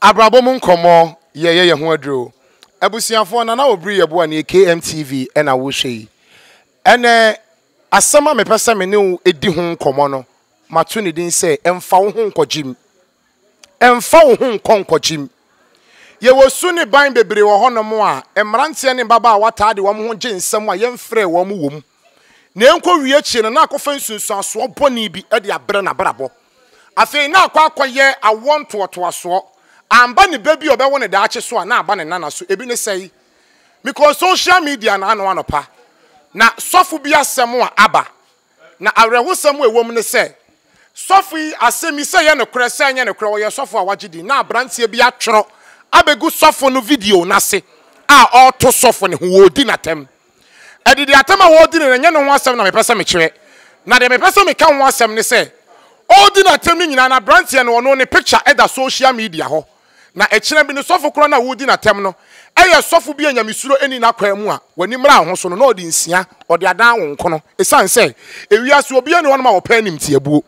abrabɔ mu nkɔmmɔ yɛyɛ yɛn ho aduro abusuafoɔ nana obiri yɛ boa ne kmtv ɛna wɔhwɛ yi ɛnɛ asɛm a mepɛ sɛ me ne wo edi ho nkɔmmɔ no mato ne din sɛ ɛmfa wo ho nkɔgyim ɛmfa wo ho nkɔ nkɔgyim yɛwɔ su ne ban bebree wɔ hɔnom a mmeranteɛ ne mbabaawa taa de wɔn ho gye nsɛm a yɛmfrɛ wɔn wɔ mu na nkɔ wie akyi no na akɔfa nsunsuasoɔ bɔne bi de abrɛ n'abrabɔ afei na akɔ akɔyɛ awoɔ ntoatoasoɔ amba ne ba bi a ɔbɛwo ne daakye so na aba ne nana so ebi ne sɛe because social media na ano pa na sɔfo bi asɛm a aba na awerɛhosɛm a ewo mu ne sɛ sɔfo yi asɛm yi sɛ yɛ nokorɛ sɛ nyɛ nokorɛ wɔyɛ sɔfo a wagye na aberanteɛ bi atwerɛ abegu sɔfo no video n'ase a ɔreto sɔfo ne ho wɔredi n'atam ɛdidi atam a wɔredi no nyɛ ne ho asɛm na mepɛ sɛ mekyerɛ na deɛ mepɛ sɛ meka ho asɛm ne sɛ ɔredi n'atam no nyinaa na aberanteɛ no ɔno ne picture ɛda social media hɔ na ɛkyerɛ bi ne sɔfo korɔ na a wodi n'atɛm no ɛyɛ sɔfo bi a nyamesuro ani n'akwan mu a w'ani mmerɛ aho so no na ɔde nsia ɔde adan wo nko no ɛsiane sɛ ewiase obiara ne wɔnom a wɔpɛ animtiabuo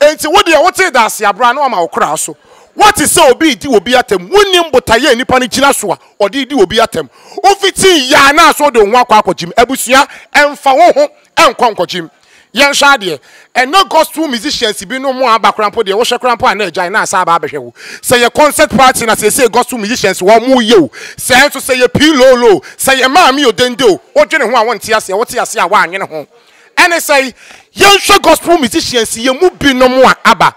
enti wo deɛ wote da ase abra na wama wo koraa so wɔte sɛ obi di obi atɛm wonim botaeɛ nipa no gyina so a ɔde di obi atɛm wofiti yaa na so ɔde wo ho akɔ akɔgyim abusua ɛmfa wo ho ɛnkɔ nkɔgyim yɛnhwɛ adeɛ ɛnɛ gospel musicians bi no mu aba korampo deɛ wohyɛ korampo a na agyae na asa aba abɛhwɛ wo sɛ yɛ concert party na sɛ sɛ gospel musicians wɔn mu yie o sɛ nso sɛ yɛ pii loolo sɛ yɛ maame yɛ dende o wodwene ho a wɔnte aseɛ wɔte aseɛ a wɔanwene ho ɛne sɛ yɛnhwɛ gospel musicians yɛ mu bi no mu a aba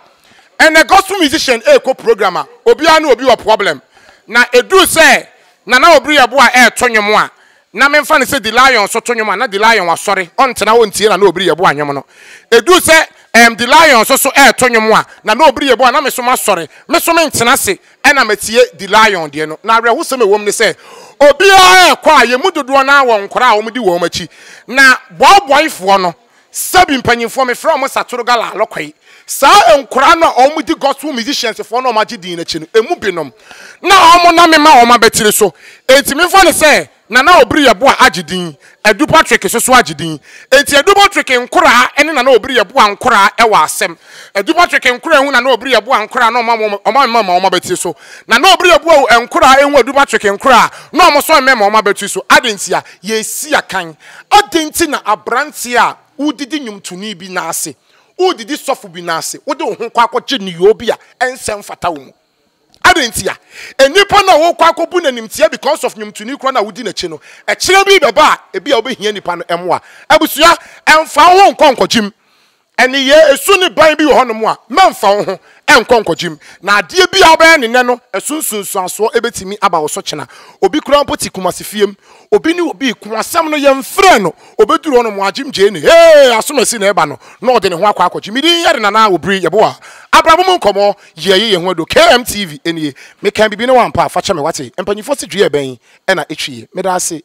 ɛnɛ gospel musician ɛrekɔ eh, program a obiara ne obi wɔ problem na ɛduru sɛ nana obiri yɛ bo a ɛreto nwom a na memfa ne sɛ de lion so to nwom na de lion wasɔre ɔntena ɔntie na na obiri yɛ bo anwom no ɛduru sɛ ɛm de lion so so ɛɛto nwom a na na obiri yɛ a na me so masɔre me so mentena se ɛna matie de lion deɛ no na awerɛhosɛm ɛwɔ mu ne sɛ obiara ɛkɔ a yɛmu dodoɔ no a wɔ nkora a wɔmdi wɔn akyi na bɔɔbɔefoɔ no sɛbi mpanyinfoɔ mefrɛ ɔmo satoro gala alɔkɔi saa nkora no a ɔmo di gospel musicians foɔ na ɔmo agye din n'akyi no emu binom na ɔmo nam ma ɔmo abɛtiri so eti mefɔ ne sɛ nana obiri yɛ boa agye din edu patrick soso agye din eti edu patrick nkoraa ɛne nana obiri yɛ boa nkoraa ɛwɔ asɛm edu patrick nkoraa ehu nana obiri yɛ boa nkoraa na ɔma ɔma mma ma ɔma bɛti so nana obiri yɛ boa nkoraa ehu edu patrick nkoraa na ɔmo sɔn mma ma ɔma bɛti so adi yɛsi akan adi na aberanteɛ a wodidi nnwomtoni bi n'ase wodidi sɔfo bi n'ase wode wo ho kɔ akɔgye niyoo bi a ɛnsɛn fata wɔn mu nntia nnipa no a wɔkɔ akɔbu no animtia because of nwomtoni korɔ no a wodi no bi a no nkɔ esu bi wɔ a ho na adeɛ bi a wobɛyɛ ne nɛ no ebe ɛbɛtumi aba wo so kyena obi koraa mpo te kumase obi ne obi kumasɛm no yɛmfrɛ no obɛduru hɔnom na abrabɔ mu nkɔmɔ yɛyi yɛn ho do kmtv nie mekan bibi ne wampa afakyɛ me wate mpanyinfoɔ si dua bɛn ɛna etwi yie meda ase.